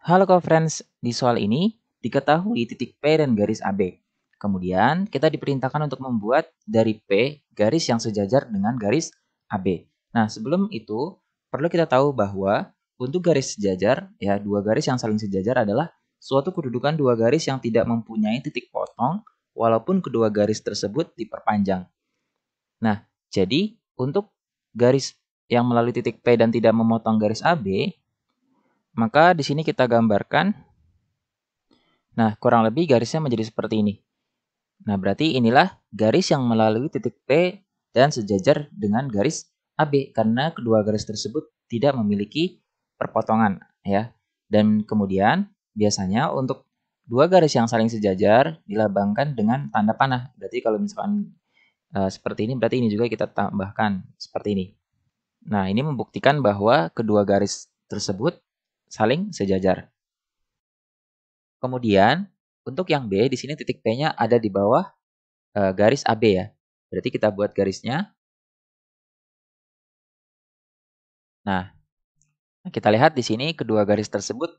Halo friends, di soal ini diketahui titik P dan garis AB. Kemudian kita diperintahkan untuk membuat dari P garis yang sejajar dengan garis AB. Nah, sebelum itu perlu kita tahu bahwa untuk garis sejajar, ya dua garis yang saling sejajar adalah suatu kedudukan dua garis yang tidak mempunyai titik potong walaupun kedua garis tersebut diperpanjang. Nah, jadi untuk garis yang melalui titik P dan tidak memotong garis AB, maka di sini kita gambarkan. Nah, kurang lebih garisnya menjadi seperti ini. Nah, berarti inilah garis yang melalui titik P dan sejajar dengan garis AB karena kedua garis tersebut tidak memiliki perpotongan ya. Dan kemudian biasanya untuk dua garis yang saling sejajar dilabangkan dengan tanda panah. Berarti kalau misalkan e, seperti ini berarti ini juga kita tambahkan seperti ini. Nah, ini membuktikan bahwa kedua garis tersebut saling sejajar. Kemudian untuk yang B di sini titik P-nya ada di bawah e, garis AB ya. Berarti kita buat garisnya. Nah, kita lihat di sini kedua garis tersebut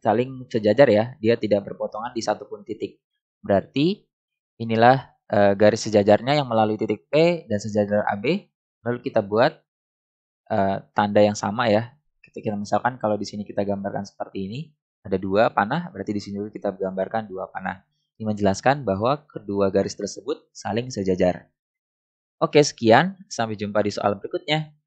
saling sejajar ya. Dia tidak berpotongan di satu pun titik. Berarti inilah e, garis sejajarnya yang melalui titik P dan sejajar AB. Lalu kita buat e, tanda yang sama ya ketika misalkan kalau di sini kita gambarkan seperti ini ada dua panah berarti di sini juga kita gambarkan dua panah ini menjelaskan bahwa kedua garis tersebut saling sejajar oke sekian sampai jumpa di soal berikutnya